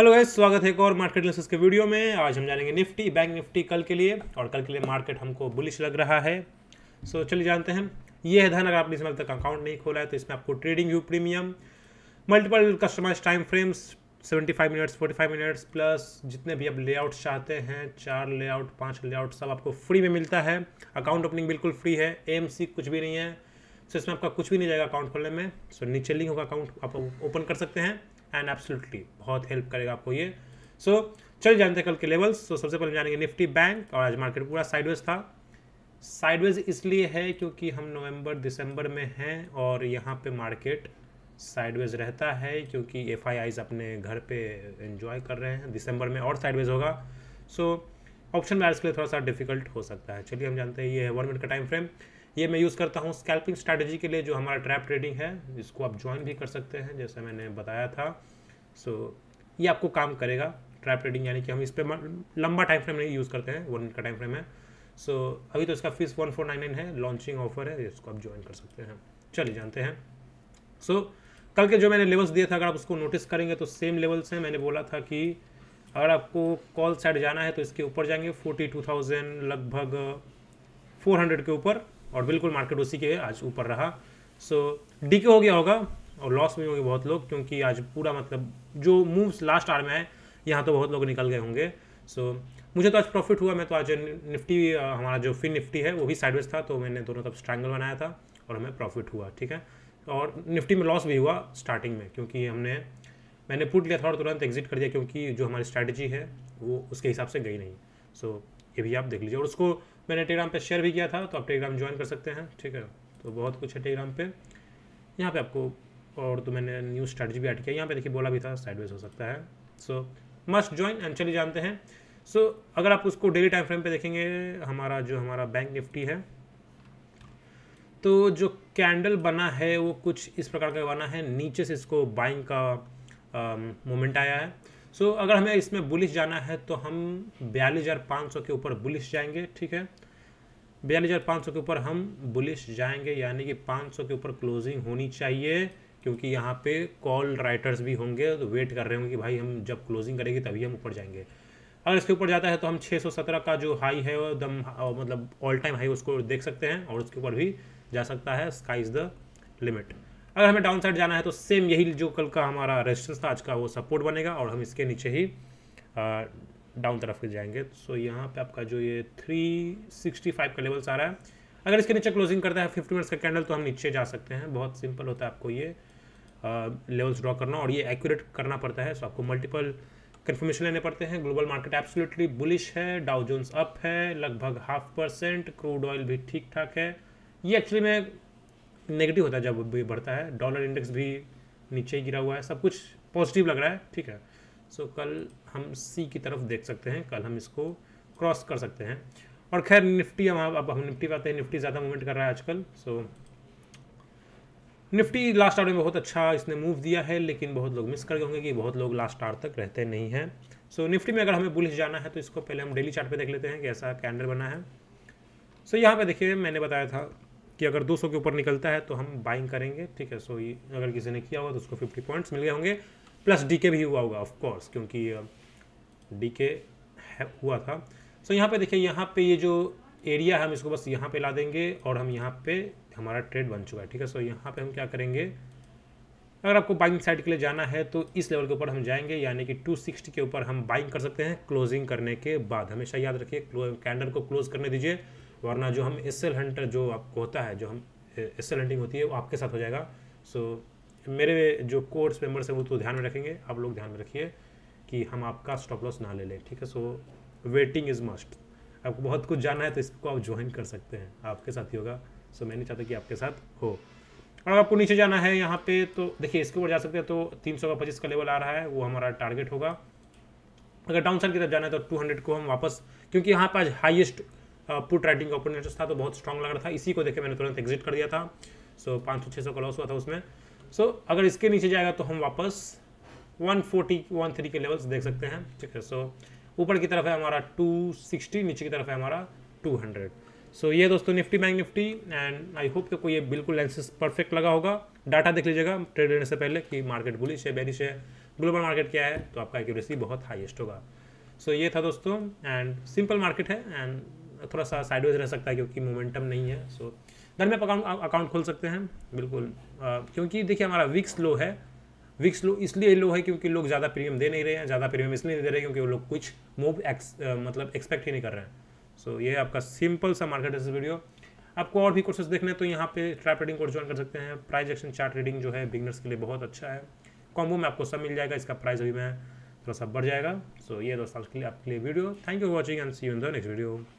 hello guys स्वागत है एक और मार्केट एनालिसिस के वीडियो में आज हम जानेंगे निफ्टी बैंक निफ्टी कल के लिए और कल के लिए मार्केट हमको बुलिश लग रहा है सो so, चलिए जानते हैं ये है धन अगर आपने इसमें तक अकाउंट नहीं खोला है तो इसमें आपको TradingView premium multiple customize time frames five minutes five minutes plus जितने भी आप लेआउट्स चाहते हैं चार लेआउट पाँच लेआउट सब आपको फ्री में मिलता है अकाउंट ओपनिंग बिल्कुल फ्री है एम कुछ भी नहीं है सो so, इसमें आपका कुछ भी नहीं जाएगा अकाउंट खोलने में सो so, नीचे लिंक होगा अकाउंट आप ओपन कर सकते हैं एंड एब्सोल्युटली बहुत हेल्प करेगा आपको ये सो so, चल जानते हैं कल के लेवल्स तो so, सबसे पहले जानेंगे निफ्टी बैंक और आज मार्केट पूरा साइडवेज था साइडवेज इसलिए है क्योंकि हम नवंबर दिसंबर में हैं और यहाँ पे मार्केट साइडवेज रहता है क्योंकि एफ अपने घर पे एंजॉय कर रहे हैं दिसंबर में और साइडवेज होगा सो so, ऑप्शन बायर्स के लिए थोड़ा सा डिफिकल्ट हो सकता है चलिए हम जानते हैं ये है वन मिनट का टाइम फ्रेम ये मैं यूज़ करता हूँ स्कैल्पिंग स्ट्रैटेजी के लिए जो हमारा ट्रैप ट्रेडिंग है इसको आप ज्वाइन भी कर सकते हैं जैसा मैंने बताया था सो so, ये आपको काम करेगा ट्रैप ट्रेडिंग यानी कि हम इस पर लंबा टाइम फ्रेम नहीं यूज़ करते हैं वन का टाइम फ्रेम है सो so, अभी तो इसका fees one four nine nine है लॉन्चिंग ऑफर है इसको आप ज्वाइन कर सकते हैं चलिए जानते हैं सो so, कल के जो मैंने लेवल्स दिए थे अगर आप उसको नोटिस करेंगे तो सेम लेवल्स हैं मैंने बोला था कि अगर आपको कॉल साइड जाना है तो इसके ऊपर जाएंगे फोर्टी टू थाउजेंड लगभग फोर हंड्रेड के ऊपर और बिल्कुल मार्केट उसी के आज ऊपर रहा सो डी के हो गया होगा और लॉस में होंगे बहुत लोग क्योंकि आज पूरा मतलब जो मूव्स लास्ट आर में है यहाँ तो बहुत लोग निकल गए होंगे सो so, मुझे तो आज प्रॉफिट हुआ मैं तो आज निफ्टी हमारा जो फिन निफ्टी है वो भी साइडवेज था तो मैंने दोनों तरफ स्ट्रैंगल बनाया था और हमें प्रॉफिट हुआ ठीक है और निफ्टी में लॉस भी हुआ स्टार्टिंग में क्योंकि हमने मैंने पुट लिया था और तुरंत एग्जिट कर दिया क्योंकि जो हमारी स्ट्रैटेजी है वो उसके हिसाब से गई नहीं सो so, ये भी आप देख लीजिए और उसको मैंने टेलीग्राम पे शेयर भी किया था तो आप टेलीग्राम ज्वाइन कर सकते हैं ठीक है तो बहुत कुछ है टेलीग्राम पे यहाँ पे आपको और तो मैंने न्यू स्ट्रेटजी भी ऐड किया यहाँ पे देखिए बोला भी था साइडवेज हो सकता है सो मस्ट ज्वाइन एंड चलिए जानते हैं सो so, अगर आप उसको डेली टाइम फ्रेम पे देखेंगे हमारा जो हमारा बैंक निफ्टी है तो जो कैंडल बना है वो कुछ इस प्रकार का बना है नीचे से इसको बाइंग का मोमेंट आया है सो so, अगर हमें इसमें बुलिश जाना है तो हम बयालीस हज़ार पाँच सौ के ऊपर बुलिश जाएंगे ठीक है बयालीस हज़ार पाँच सौ के ऊपर हम बुलिश जाएंगे यानी कि पाँच सौ के ऊपर क्लोजिंग होनी चाहिए क्योंकि यहाँ पे कॉल राइटर्स भी होंगे तो वेट कर रहे होंगे कि भाई हम जब क्लोजिंग करेंगे तभी हम ऊपर जाएंगे अगर इसके ऊपर जाता है तो हम 617 का जो हाई है वो मतलब ऑल टाइम हाई उसको देख सकते हैं और उसके ऊपर भी जा सकता है स्काई इज़ द लिमिट अगर हमें डाउन साइड जाना है तो सेम यही जो कल का हमारा रेजिस्टेंस था आज का वो सपोर्ट बनेगा और हम इसके नीचे ही डाउन तरफ जाएंगे सो यहाँ पे आपका जो ये 365 का लेवल्स आ रहा है अगर इसके नीचे क्लोजिंग करता है फिफ्टी मिनट्स का कैंडल तो हम नीचे जा सकते हैं बहुत सिंपल होता है आपको ये लेवल्स ड्रॉ करना और ये एक्यूरेट करना पड़ता है सो आपको मल्टीपल कन्फर्मेशन लेने पड़ते हैं ग्लोबल मार्केट एब्सोल्युटली बुलिश है डाउ जोन्स अप है लगभग हाफ परसेंट क्रूड ऑयल भी ठीक ठाक है ये एक्चुअली में नेगेटिव होता है जब भी बढ़ता है डॉलर इंडेक्स भी नीचे ही गिरा हुआ है सब कुछ पॉजिटिव लग रहा है ठीक है सो so, कल हम सी की तरफ देख सकते हैं कल हम इसको क्रॉस कर सकते हैं और खैर निफ्टी हम अब हम निफ्टी पे आते हैं निफ्टी ज़्यादा मूवमेंट कर रहा है आजकल so so, Nifty last hour में बहुत अच्छा इसने मूव दिया है लेकिन बहुत लोग मिस कर गए होंगे कि बहुत लोग लास्ट आवर तक रहते नहीं हैं सो so, निफ्टी में अगर हमें बुलिश जाना है तो इसको पहले हम डेली चार्ट पे देख लेते हैं कि ऐसा कैंडल बना है सो so, यहाँ पे देखिए मैंने बताया था कि अगर 200 के ऊपर निकलता है तो हम बाइंग करेंगे ठीक है सो ये अगर किसी ने किया होगा तो उसको 50 पॉइंट्स मिल गए होंगे प्लस डीके भी हुआ होगा ऑफकोर्स क्योंकि डीके हुआ था सो यहाँ पे देखिए यहाँ पे ये जो एरिया है हम इसको बस यहाँ पे ला देंगे और हम यहाँ पे हमारा ट्रेड बन चुका है ठीक है सो यहाँ पर हम क्या करेंगे अगर आपको बाइंग साइड के लिए जाना है तो इस लेवल के ऊपर हम जाएंगे यानी कि 260 के ऊपर हम बाइंग कर सकते हैं क्लोजिंग करने के बाद हमेशा याद रखिए कैंडल को क्लोज करने दीजिए वरना जो हम एस एल हंटर जो आपको होता है जो हम एस एल हंटिंग होती है वो आपके साथ हो जाएगा सो मेरे जो कोर्स मेम्बर्स हैं वो तो ध्यान में रखेंगे आप लोग ध्यान में रखिए कि हम आपका स्टॉप लॉस ना ले लें ठीक है सो वेटिंग इज़ मस्ट आपको बहुत कुछ जानना है तो इसको आप ज्वाइन कर सकते हैं आपके साथ ही होगा सो मैं नहीं चाहता कि आपके साथ हो और आपको नीचे जाना है यहाँ पे तो देखिए इसके ऊपर जा सकते हैं तो तीन सौ का पच्चीस का लेवल आ रहा है वो हमारा टारगेट होगा अगर डाउन साइड की तरफ जाना है तो टू हंड्रेड को हम वापस क्योंकि यहाँ पर आज हाईएस्ट पुट राइटिंग ओपोनेंट्स था तो बहुत स्ट्रॉन्ग लग रहा था इसी को देखे मैंने तुरंत एग्जिट कर दिया था सो पाँच सौ छः सौ का लॉस हुआ था उसमें सो so, अगर इसके नीचे जाएगा तो हम वापस वन फोर्टी वन थ्री के लेवल्स देख सकते हैं ठीक है सो ऊपर की तरफ है हमारा टू सिक्सटी नीचे की तरफ है हमारा टू हंड्रेड सो ये दोस्तों Nifty bank Nifty and I hope कि कोई ये बिल्कुल लेंसेस परफेक्ट लगा होगा डाटा देख लीजिएगा ट्रेड लेने से पहले कि मार्केट बुलिश है बेरिश है ग्लोबल मार्केट क्या है तो आपका एक्यूरेसी बहुत हाईएस्ट होगा सो so, ये था दोस्तों एंड सिंपल मार्केट है एंड थोड़ा सा साइडवेज रह सकता है क्योंकि मोमेंटम नहीं है सो देन में अकाउंट अकाउंट खोल सकते हैं बिल्कुल क्योंकि देखिए हमारा विक्स लो है विक्स लो इसलिए लो है क्योंकि लोग ज़्यादा प्रीमियम दे नहीं रहे हैं ज़्यादा प्रीमियम इसलिए नहीं दे रहे क्योंकि वो लोग कुछ मूव एक्स मतलब एक्सपेक्ट ही नहीं कर रहे हैं सो ये आपका सिंपल सा मार्केट है वीडियो आपको और भी कोर्सेज देखने तो यहाँ पे ट्रैप रीडिंग कोर्स ज्वाइन कर सकते हैं प्राइज एक्शन चार्ट रीडिंग जो है बिगनर्स के लिए बहुत अच्छा है कॉम्बो में आपको सब मिल जाएगा इसका प्राइस अभी मैं थोड़ा सा बढ़ जाएगा सो so, ये दोस्तों के लिए आपके लिए video thank you for watching and see you in the next video